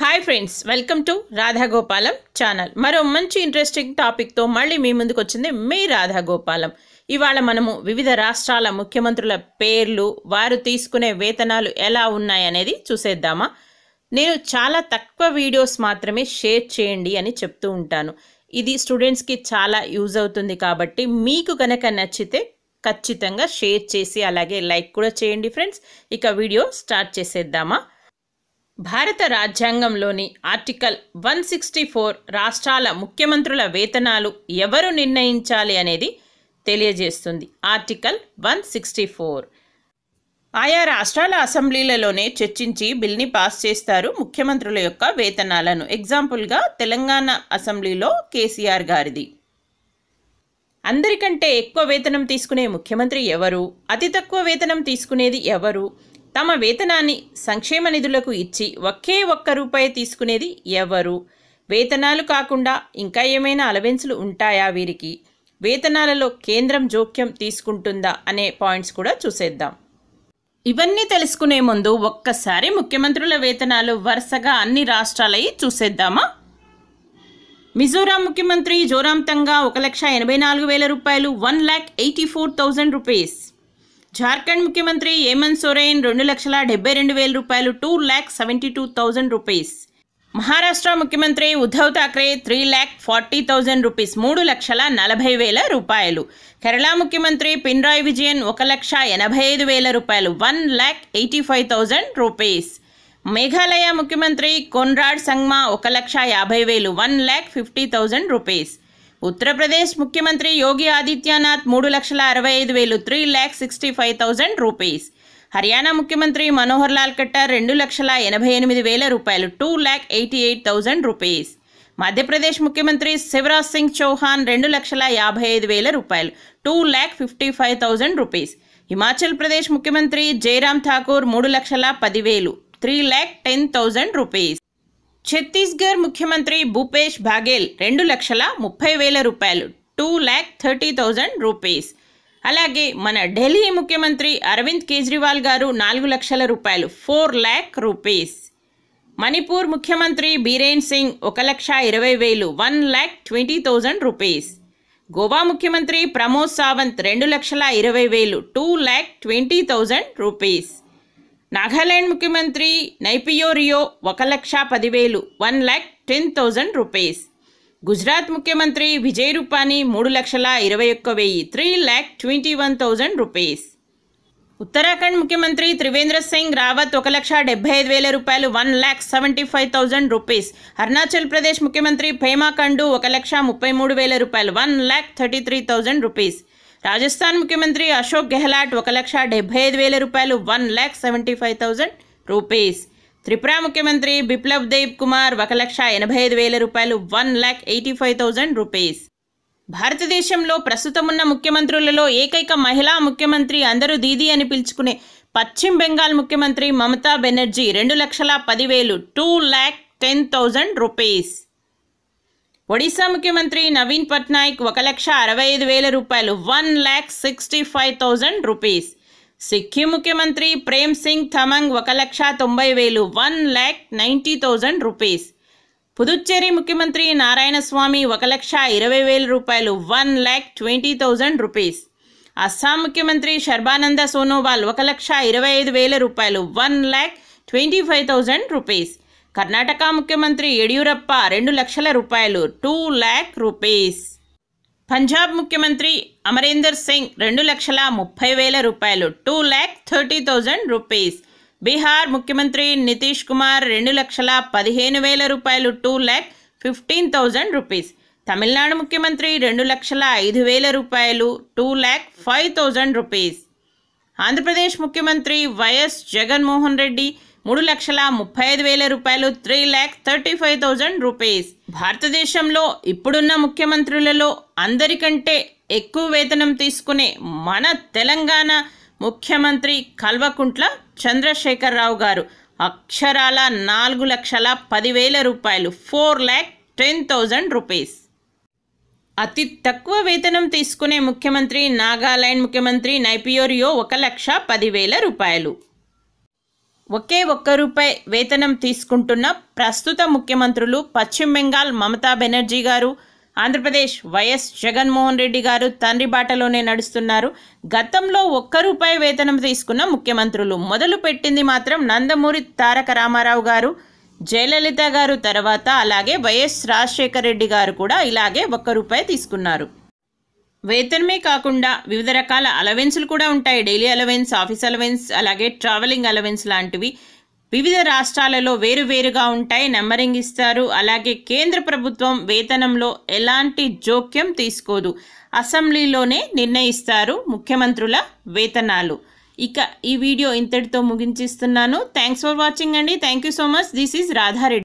hi friends welcome to Radhagopalam channel మరో మంచి interesting టాపిక్తో మళ్ళీ మీ ముందుకు వచ్చింది మీ రాధాగోపాలం ఇవాళ మనము వివిధ రాష్ట్రాల ముఖ్యమంత్రుల పేర్లు వారు తీసుకునే వేతనాలు ఎలా ఉన్నాయనేది చూసేద్దామా నేను చాలా తక్కువ వీడియోస్ మాత్రమే షేర్ చేయండి అని చెప్తూ ఉంటాను ఇది స్టూడెంట్స్కి చాలా యూజ్ అవుతుంది కాబట్టి మీకు కనుక నచ్చితే ఖచ్చితంగా షేర్ చేసి అలాగే లైక్ కూడా చేయండి ఫ్రెండ్స్ ఇక వీడియో స్టార్ట్ చేసేద్దామా భారత రాజ్యాంగంలోని ఆర్టికల్ వన్ సిక్స్టీ ఫోర్ రాష్ట్రాల ముఖ్యమంత్రుల వేతనాలు ఎవరు నిర్ణయించాలి అనేది తెలియజేస్తుంది ఆర్టికల్ వన్ సిక్స్టీ ఫోర్ ఆయా రాష్ట్రాల అసెంబ్లీలలోనే చర్చించి బిల్ని పాస్ చేస్తారు ముఖ్యమంత్రుల యొక్క వేతనాలను ఎగ్జాంపుల్గా తెలంగాణ అసెంబ్లీలో కేసీఆర్ గారిది అందరికంటే ఎక్కువ వేతనం తీసుకునే ముఖ్యమంత్రి ఎవరు అతి తక్కువ వేతనం తీసుకునేది ఎవరు తమ వేతనాన్ని సంక్షేమ నిధులకు ఇచ్చి ఒకే ఒక్క రూపాయి తీసుకునేది ఎవరు వేతనాలు కాకుండా ఇంకా ఏమైనా అలవెన్సులు ఉంటాయా వీరికి వేతనాలలో కేంద్రం జోక్యం తీసుకుంటుందా అనే పాయింట్స్ కూడా చూసేద్దాం ఇవన్నీ తెలుసుకునే ముందు ఒక్కసారి ముఖ్యమంత్రుల వేతనాలు వరుసగా అన్ని రాష్ట్రాలయ్యి చూసేద్దామా మిజోరాం ముఖ్యమంత్రి జోరాంతంగా ఒక లక్ష ఎనభై నాలుగు వేల రూపాయలు one lakh eighty four thousand rupees Jharkhand ముఖ్యమంత్రి హేమంత్ సోరేన్ రెండు లక్షల డెబ్బై రెండు వేల రూపాయలు two lakh seventy two thousand rupees Maharashtra ముఖ్యమంత్రి Uddhav Thackeray three lakh forty thousand rupees మూడు లక్షల నలభై వేల రూపాయలు కేరళ ముఖ్యమంత్రి పిన్రాయ్ విజయన్ ఒక లక్ష ఎనభై ఐదు వేల రూపాయలు one lakh eighty five thousand rupees Meghalaya ముఖ్యమంత్రి కొన్రాడ్ సంగ్మా ఒక లక్ష యాభై వేలు one lakh fifty thousand rupees Uttar Pradesh ముఖ్యమంత్రి యోగి ఆదిత్యనాథ్ మూడు లక్షల అరవై ఐదు వేలు three lakh sixty five thousand rupees Haryana ముఖ్యమంత్రి మనోహర్ లాల్ ఖట్టర్ రెండు లక్షల ఎనభై ఎనిమిది వేల రూపాయలు two lakh eighty eight thousand rupees Madhya Pradesh ముఖ్యమంత్రి శివరాజ్ సింగ్ చౌహాన్ రెండు లక్షల యాభై ఐదు వేల రూపాయలు two lakh fifty five thousand rupees Himachal Pradesh ముఖ్యమంత్రి జైరామ్ ఠాకూర్ మూడు లక్షల పదివేలు three lakh ten thousand rupees Chhattisgarh ముఖ్యమంత్రి భూపేష్ బాఘేల్ రెండు లక్షల ముప్పై వేల రూపాయలు two lakh thirty thousand rupees అలాగే మన ఢిల్లీ ముఖ్యమంత్రి అరవింద్ కేజ్రీవాల్ గారు నాలుగు లక్షల రూపాయలు ఫోర్ ల్యాక్ రూపీస్ మణిపూర్ ముఖ్యమంత్రి బీరేన్ సింగ్ ఒక లక్ష ఇరవై వేలు one lakh twenty thousand rupees Goa ముఖ్యమంత్రి ప్రమోద్ సావంత్ రెండు లక్షల ఇరవై వేలు two lakh twenty thousand rupees Nagaland ముఖ్యమంత్రి నైపియోరియో ఒక లక్ష పదివేలు one lakh ten thousand rupees Gujarat ముఖ్యమంత్రి విజయ్ రూపానీ మూడు లక్షల ఇరవై ఒక్క వెయ్యి three lakh twenty one thousand rupees Uttarakhand ముఖ్యమంత్రి త్రివేంద్ర సింగ్ రావత్ ఒక లక్ష డెబ్బై ఐదు వేల రూపాయలు one lakh seventy five thousand rupees Arunachal Pradesh ముఖ్యమంత్రి ఖండు ఒక లక్ష ముప్పై మూడు వేల రూపాయలు one lakh thirty three thousand rupees Rajasthan ముఖ్యమంత్రి అశోక్ గెహ్లాట్ ఒక లక్ష డెబ్బై ఐదు వేల రూపాయలు one lakh seventy five thousand rupees Tripura ముఖ్యమంత్రి బిప్లబ్ దేవ్ కుమార్ ఒక లక్ష ఎనభై ఐదు వేల రూపాయలు one lakh eighty five thousand rupees భారతదేశంలో ప్రస్తుతమున్న ముఖ్యమంత్రులలో ఏకైక మహిళా ముఖ్యమంత్రి అందరూ దీదీ అని పిలుచుకునే పశ్చిమ బెంగాల్ ముఖ్యమంత్రి మమతా బెనర్జీ రెండు లక్షల పదివేలు two lakh ten thousand rupees Odisha ముఖ్యమంత్రి నవీన్ పట్నాయక్ ఒక లక్ష అరవై ఐదు వేల రూపాయలు one lakh sixty five thousand rupees Sikkim ముఖ్యమంత్రి ప్రేమ్ సింగ్ థమంగ్ ఒక లక్ష తొంభై వేలు one lakh ninety thousand rupees Puducherry ముఖ్యమంత్రి నారాయణ స్వామి ఒక లక్ష ఇరవై వేల రూపాయలు one lakh twenty thousand rupees Assam ముఖ్యమంత్రి శర్బానంద సోనోవాల్ ఒక లక్ష ఇరవై ఐదు వేల రూపాయలు one lakh twenty five thousand rupees Karnataka ముఖ్యమంత్రి యడియూరప్ప రెండు లక్షల రూపాయలు టూ ల్యాక్ రూపీస్ పంజాబ్ ముఖ్యమంత్రి అమరీందర్ సింగ్ రెండు లక్షల ముప్పై వేల రూపాయలు two lakh thirty thousand rupees Bihar ముఖ్యమంత్రి నితీష్ కుమార్ రెండు లక్షల పదిహేను వేల రూపాయలు two lakh fifteen thousand rupees Tamil Nadu ముఖ్యమంత్రి రెండు లక్షల ఐదు వేల రూపాయలు two lakh five thousand rupees Andhra Pradesh ముఖ్యమంత్రి వైఎస్ జగన్మోహన్ రెడ్డి మూడు లక్షల ముప్పై ఐదు వేల రూపాయలు three lakh thirty five thousand rupees భారతదేశంలో ఇప్పుడున్న ముఖ్యమంత్రులలో అందరికంటే ఎక్కువ వేతనం తీసుకునే మన తెలంగాణ ముఖ్యమంత్రి కల్వకుంట్ల చంద్రశేఖరరావు గారు అక్షరాల నాలుగు లక్షల పదివేల రూపాయలు four lakh ten thousand rupees అతి తక్కువ వేతనం తీసుకునే ముఖ్యమంత్రి నాగాలాండ్ ముఖ్యమంత్రి నైపియోరియో ఒక లక్ష పదివేల రూపాయలు ఒకే ఒక్క రూపాయి వేతనం తీసుకుంటున్న ప్రస్తుత ముఖ్యమంత్రులు పశ్చిమ బెంగాల్ మమతా బెనర్జీ గారు ఆంధ్రప్రదేశ్ వైఎస్ జగన్మోహన్ రెడ్డి గారు తండ్రి బాటలోనే నడుస్తున్నారు గతంలో ఒక్క రూపాయి వేతనం తీసుకున్న ముఖ్యమంత్రులు మొదలు పెట్టింది మాత్రం నందమూరి తారక రామారావు గారు జయలలిత గారు తర్వాత అలాగే వైఎస్ రాజశేఖర రెడ్డి గారు కూడా ఇలాగే ఒక్క రూపాయి తీసుకున్నారు వేతనమే కాకుండా వివిధ రకాల అలవెన్స్లు కూడా ఉంటాయి డైలీ అలవెన్స్ ఆఫీస్ అలవెన్స్ అలాగే ట్రావెలింగ్ అలవెన్స్ లాంటివి వివిధ రాష్ట్రాలలో వేరువేరుగా ఉంటాయి నెంబరింగ్ ఇస్తారు అలాగే కేంద్ర ప్రభుత్వం వేతనంలో ఎలాంటి జోక్యం తీసుకోదు అసెంబ్లీలోనే నిర్ణయిస్తారు ముఖ్యమంత్రుల వేతనాలు ఇక ఈ వీడియో ఇంతటితో ముగించిస్తున్నాను థ్యాంక్స్ ఫర్ వాచింగ్ అండి thank you so much this is Radha Reddy